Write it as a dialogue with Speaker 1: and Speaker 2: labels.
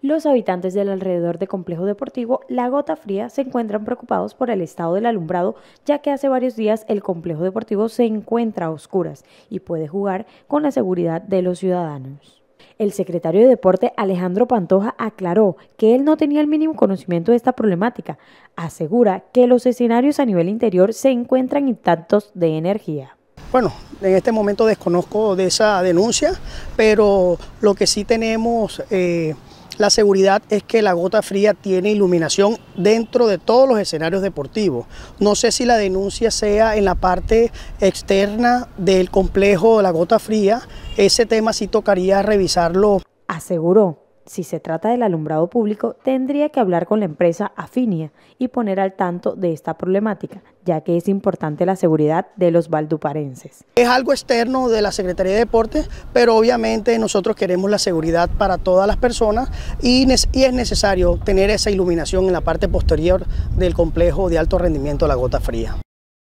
Speaker 1: Los habitantes del alrededor del complejo deportivo La Gota Fría se encuentran preocupados por el estado del alumbrado, ya que hace varios días el complejo deportivo se encuentra a oscuras y puede jugar con la seguridad de los ciudadanos. El secretario de Deporte Alejandro Pantoja aclaró que él no tenía el mínimo conocimiento de esta problemática. Asegura que los escenarios a nivel interior se encuentran intactos de energía. Bueno,
Speaker 2: en este momento desconozco de esa denuncia, pero lo que sí tenemos eh, la seguridad es que la gota fría tiene iluminación dentro de todos los escenarios deportivos. No sé si la denuncia sea en la parte externa del complejo
Speaker 1: de la gota fría, ese tema sí tocaría revisarlo. Aseguró si se trata del alumbrado público, tendría que hablar con la empresa Afinia y poner al tanto de esta problemática, ya que es importante la seguridad de los valduparenses.
Speaker 2: Es algo externo de la Secretaría de Deportes, pero obviamente nosotros queremos la seguridad para todas las personas y, es necesario tener esa iluminación en la parte posterior del complejo de alto rendimiento la gota fría.